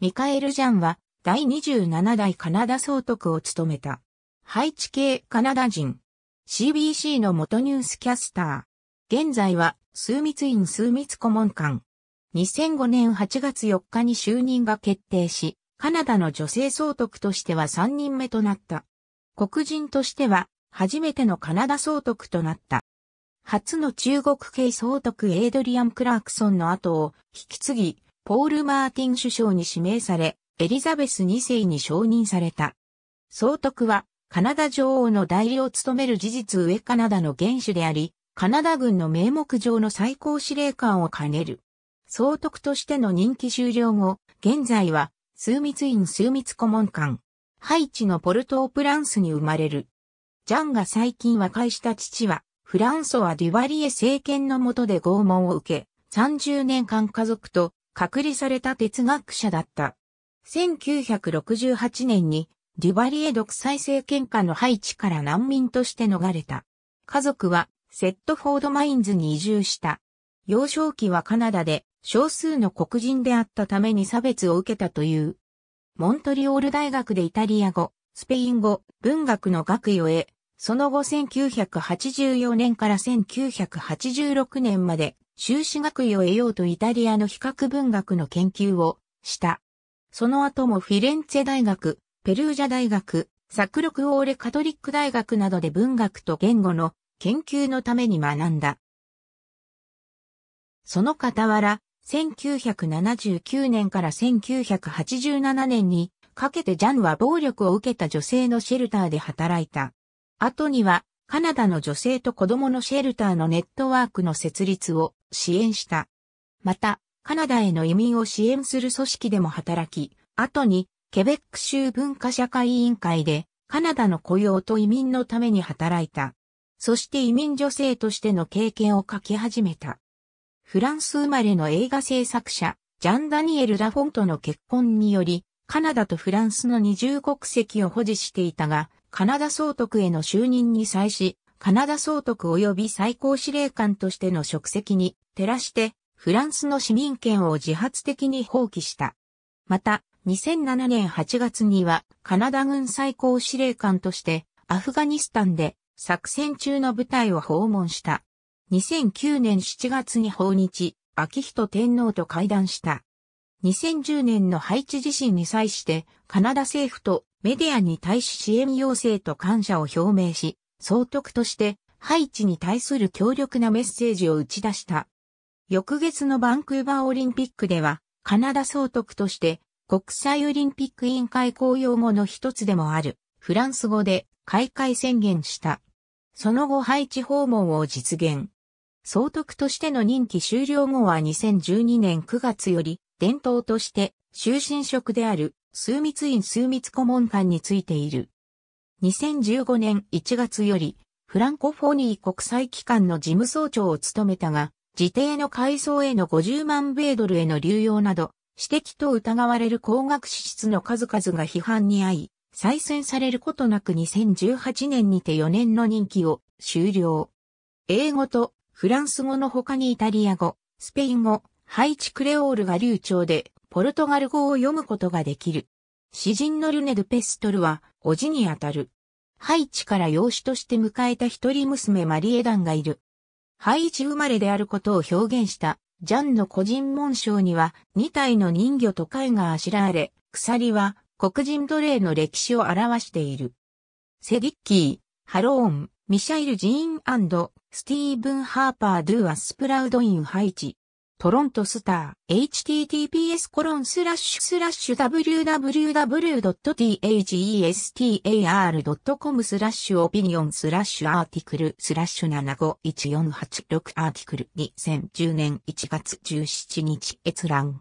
ミカエル・ジャンは第27代カナダ総督を務めた。ハイチ系カナダ人。CBC の元ニュースキャスター。現在は、数密院数密顧問官。2005年8月4日に就任が決定し、カナダの女性総督としては3人目となった。黒人としては、初めてのカナダ総督となった。初の中国系総督エイドリアン・クラークソンの後を引き継ぎ、ポール・マーティン首相に指名され、エリザベス2世に承認された。総督は、カナダ女王の代理を務める事実上カナダの元首であり、カナダ軍の名目上の最高司令官を兼ねる。総督としての任期終了後、現在は、数密院数密顧問官。ハイチのポルトープランスに生まれる。ジャンが最近和解した父は、フランソワ・デュバリエ政権の下で拷問を受け、30年間家族と隔離された哲学者だった。1968年にデュバリエ独裁政権下のハイチから難民として逃れた。家族はセットフォードマインズに移住した。幼少期はカナダで少数の黒人であったために差別を受けたという。モントリオール大学でイタリア語、スペイン語、文学の学位を得、その後1984年から1986年まで修士学位を得ようとイタリアの比較文学の研究をした。その後もフィレンツェ大学、ペルージャ大学、サクロクオーレカトリック大学などで文学と言語の研究のために学んだ。その傍ら、1979年から1987年にかけてジャンは暴力を受けた女性のシェルターで働いた。後にはカナダの女性と子供のシェルターのネットワークの設立を支援した。また、カナダへの移民を支援する組織でも働き、後に、ケベック州文化社会委員会で、カナダの雇用と移民のために働いた。そして移民女性としての経験を書き始めた。フランス生まれの映画制作者、ジャン・ダニエル・ラフォンとの結婚により、カナダとフランスの二重国籍を保持していたが、カナダ総督への就任に際し、カナダ総督及び最高司令官としての職責に照らしてフランスの市民権を自発的に放棄した。また、2007年8月にはカナダ軍最高司令官としてアフガニスタンで作戦中の部隊を訪問した。2009年7月に訪日、秋人天皇と会談した。2010年のハイチ地震に際してカナダ政府とメディアに対し支援要請と感謝を表明し、総督としてハイチに対する強力なメッセージを打ち出した。翌月のバンクーバーオリンピックでは、カナダ総督として国際オリンピック委員会公用語の一つでもある、フランス語で開会宣言した。その後配置訪問を実現。総督としての任期終了後は2012年9月より、伝統として終身職である、数密院数密顧問官についている。2015年1月より、フランコフォニー国際機関の事務総長を務めたが、自邸の改装への50万米ドルへの流用など、指摘と疑われる高額支出の数々が批判に遭い、再選されることなく2018年にて4年の任期を終了。英語とフランス語の他にイタリア語、スペイン語、ハイチクレオールが流暢で、ポルトガル語を読むことができる。詩人のルネ・ドペストルは、おじにあたる。ハイチから養子として迎えた一人娘マリエダンがいる。ハイチ生まれであることを表現したジャンの個人紋章には2体の人魚と貝があしらわれ、鎖は黒人奴隷の歴史を表している。セディッキー、ハローン、ミシャイル・ジーンスティーブン・ハーパー・ドゥ・アスプラウド・イン・ハイチ。トロントスター、https コロンスラッシュスラッシュ w w w t a g e s t a r c o m スラッシュオピニオンスラッシュアーティクルスラッシュ751486アーティクル2010年1月17日閲覧。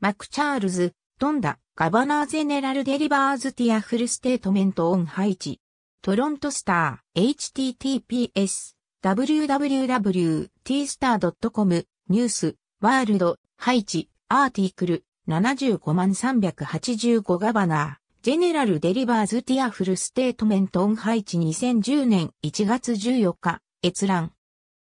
マクチャールズ、トンダ、ガバナーゼネラルデリバーズティアフルステートメントオン配置。トロントスター、https www.tstar.com ニュース、ワールド、ハイチ、アーティクル、75万385ガバナー、ジェネラルデリバーズティアフルステートメントオンハイチ2010年1月14日、閲覧。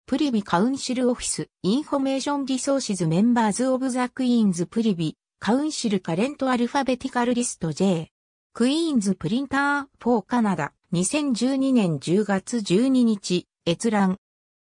プリビカウンシルオフィス、インフォメーションリソーシズメンバーズオブザクイーンズプリビ、カウンシルカレントアルファベティカルリスト J。クイーンズプリンター4カナダ2012年10月12日、閲覧。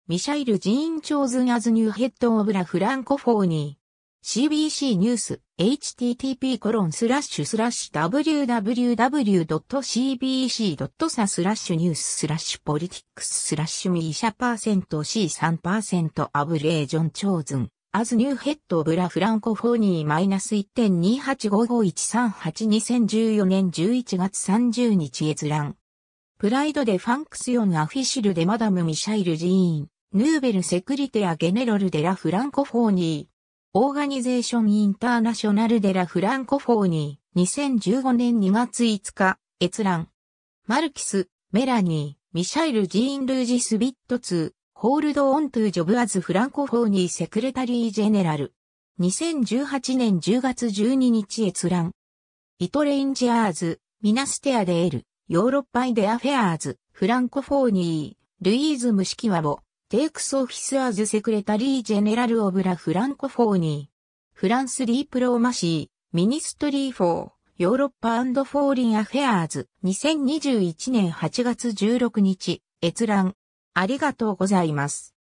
ミシャイル・ジーン・チョーズン・アズ・ニューヘッド・オブ・ラ・フランコフォーニー。CBC ニュース、http コロンスラッシュスラッシュ www.cbc.sa スラッシュニューススラッシュポリティックススラッシュミーシャパーセント C3% アブレージョン・チョーズン。アズニューヘッドブラフランコフォーニーマイナス1.28551382014年11月30日閲覧。プライドでファンクスンアフィシルでマダムミシャイル・ジーン。ヌーベルセクリテア・ゲネロル・デラ・フランコフォーニー。オーガニゼーション・インターナショナル・デラ・フランコフォーニー。2015年2月5日、閲覧。マルキス、メラニー、ミシャイル・ジーン・ルージ・スビットツー、ホールド・オン・トゥ・ジョブ・アズ・フランコフォーニー・セクレタリー・ジェネラル。2018年10月12日閲覧。イトレインジアーズ、ミナステアデール、ヨーロッパイデアフェアーズ、フランコフォーニー、ルイーズ・ムシキワボ。takes office as Secretary General of La Francophonie。フランスディープローマシー、ミニストリーフォー、ヨーロッパフォーリンアフェアーズ、2021年8月16日、閲覧。ありがとうございます。